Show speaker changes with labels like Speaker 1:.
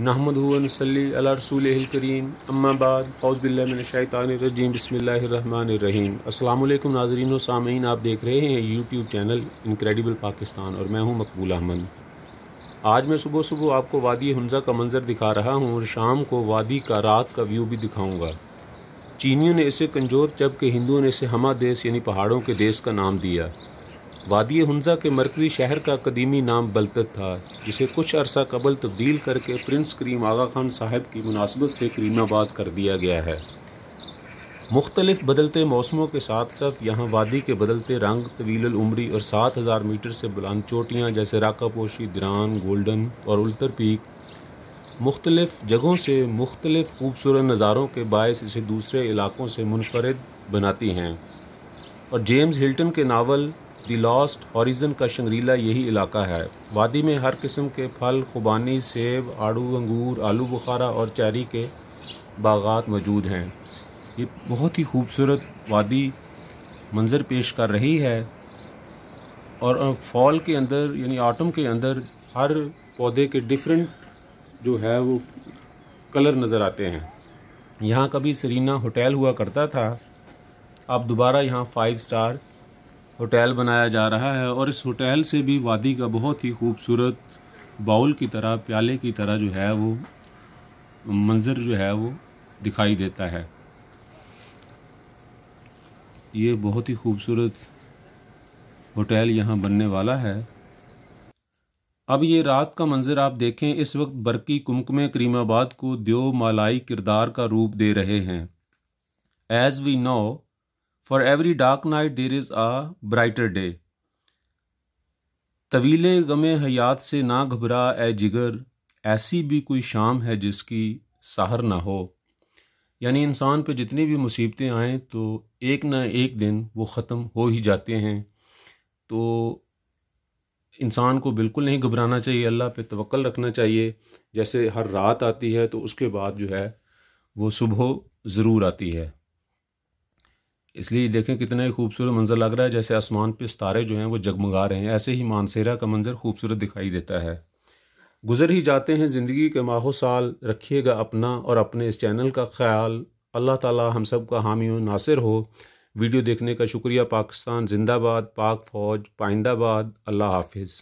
Speaker 1: नहमदली करीम अम्माबाद फ़ौज़बिल्लाशानरजीम बसमीम अल्लाम नाजरीन सामीन आप देख रहे हैं यूट्यूब चैनल इनक्रेडिबल पाकिस्तान और मैं हूँ मकबूल अहमद आज मैं सुबह सुबह आपको वादी हमजा का मंज़र दिखा रहा हूँ और शाम को वादी का रात का व्यू भी दिखाऊँगा चीनियों ने इसे कंजोर जबकि हिंदुओं ने इसे हमा देश यानी पहाड़ों के देश का नाम दिया वादी हंजा के मरकजी शहर का कदीमी नाम बलतत था जिसे कुछ अरसा कबल तब्दील करके प्रिंस करीम आगा खान साहब की मुनासबत से करीमाबाद कर दिया गया है मुख्तलिफ बदलते मौसमों के साथ साथ यहाँ वादी के बदलते रंग तवील उम्री और सात हज़ार मीटर से बुलंद चोटियाँ जैसे राकापोशी दरान गोल्डन और उल्टर पीक मुख्तलिफ जगहों से मुख्तलिफ खूबसूरत नज़ारों के बायस इसे दूसरे इलाकों से मुनफरद बनाती हैं और जेम्स हिल्टन के नावल दी लॉस्ट हॉरिजन का शंगरीला यही इलाका है वादी में हर किस्म के फल खुबानी सेब आड़ू अंगूर आलू बुखारा और चेरी के बागात मौजूद हैं ये बहुत ही खूबसूरत वादी मंज़र पेश कर रही है और फॉल के अंदर यानी आटम के अंदर हर पौधे के डिफरेंट जो है वो कलर नज़र आते हैं यहाँ कभी सरीना होटल हुआ करता था अब दोबारा यहाँ फाइव स्टार होटल बनाया जा रहा है और इस होटल से भी वादी का बहुत ही खूबसूरत बाउल की तरह प्याले की तरह जो है वो मंज़र जो है वो दिखाई देता है ये बहुत ही खूबसूरत होटल यहाँ बनने वाला है अब ये रात का मंज़र आप देखें इस वक्त बरकी कुमकुमे करीमाबाद को द्यो मालाई किरदार का रूप दे रहे हैं as we know for every dark night there is a brighter day तवीले गम हयात से ना घबरा ए जिगर ऐसी भी कोई शाम है जिसकी सहर ना हो यानी इंसान पे जितनी भी मुसीबतें आएँ तो एक ना एक दिन वो ख़त्म हो ही जाते हैं तो इंसान को बिल्कुल नहीं घबराना चाहिए अल्लाह पे तवक्ल रखना चाहिए जैसे हर रात आती है तो उसके बाद जो है वो सुबह ज़रूर आती है इसलिए देखें कितना ही खूबसूरत मंजर लग रहा है जैसे आसमान पे सितारे जो हैं वो जगमगा रहे हैं ऐसे ही मानसेरा का मंजर खूबसूरत दिखाई देता है गुजर ही जाते हैं ज़िंदगी के माहो साल रखिएगा अपना और अपने इस चैनल का ख्याल अल्लाह ताला हम सब का हामी हो नासिर हो वीडियो देखने का शुक्रिया पाकिस्तान जिंदाबाद पाक फ़ौज पाइंदाबाद अल्लाह हाफिज़